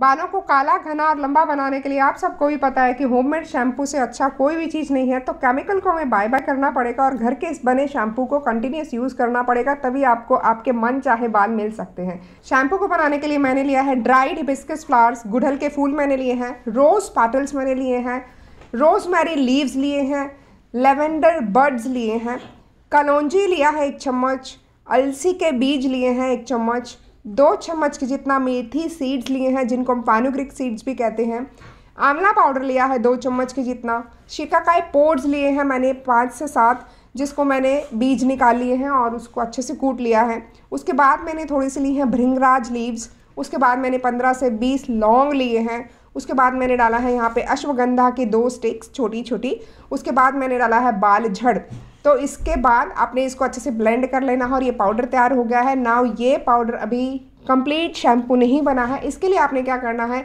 बालों को काला घना और लंबा बनाने के लिए आप सबको भी पता है कि होममेड शैम्पू से अच्छा कोई भी चीज़ नहीं है तो केमिकल को हमें बाय बाय करना पड़ेगा और घर के इस बने शैम्पू को कंटिन्यूस यूज़ करना पड़ेगा तभी आपको आपके मन चाहे बाल मिल सकते हैं शैम्पू को बनाने के लिए मैंने लिया है ड्राइड बिस्किस फ्लावर्स गुड़हल के फूल मैंने लिए हैं रोज़ पैटल्स मैंने लिए हैं रोज़मेरी लीव्स लिए हैं लेवेंडर बर्ड्स लिए हैं कलौजी लिया है एक चम्मच अलसी के बीज लिए हैं एक चम्मच दो चम्मच के जितना मेथी सीड्स लिए हैं जिनको हम पानोग्रिक सीड्स भी कहते हैं आंवला पाउडर लिया है दो चम्मच के जितना शिकाकाई पोड्स लिए हैं मैंने पाँच से सात जिसको मैंने बीज निकाल लिए हैं और उसको अच्छे से कूट लिया है उसके बाद मैंने थोड़ी सी ली हैं भृंगराज लीव्स उसके बाद मैंने पंद्रह से बीस लौंग लिए हैं उसके बाद मैंने डाला है यहाँ पे अश्वगंधा के दो स्टिक्स छोटी छोटी उसके बाद मैंने डाला है बाल झड़ तो इसके बाद आपने इसको अच्छे से ब्लेंड कर लेना है और ये पाउडर तैयार हो गया है नाव ये पाउडर अभी कंप्लीट शैम्पू नहीं बना है इसके लिए आपने क्या करना है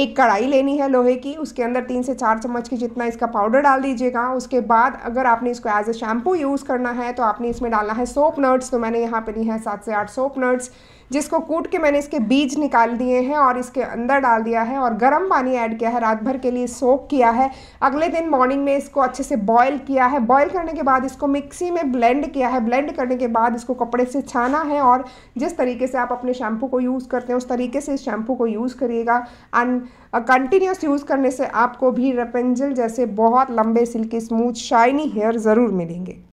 एक कढ़ाई लेनी है लोहे की उसके अंदर तीन से चार चम्मच की जितना इसका पाउडर डाल दीजिएगा उसके बाद अगर आपने इसको एज ए शैम्पू यूज़ करना है तो आपने इसमें डालना है सोप नट्स तो मैंने यहाँ पर ली है सात से आठ सोप नट्स जिसको कूट के मैंने इसके बीज निकाल दिए हैं और इसके अंदर डाल दिया है और गर्म पानी ऐड किया है रात भर के लिए सोक किया है अगले दिन मॉर्निंग में इसको अच्छे से बॉयल किया है बॉयल करने के बाद इसको मिक्सी में ब्लेंड किया है ब्लेंड करने के बाद इसको कपड़े से छाना है और जिस तरीके से आप अपने शैम्पू को यूज़ करते हैं उस तरीके से इस शैम्पू को यूज़ करिएगा एंड कंटिन्यूस यूज़ करने से आपको भी रेपेंजल जैसे बहुत लंबे सिल्की स्मूथ शाइनी हेयर ज़रूर मिलेंगे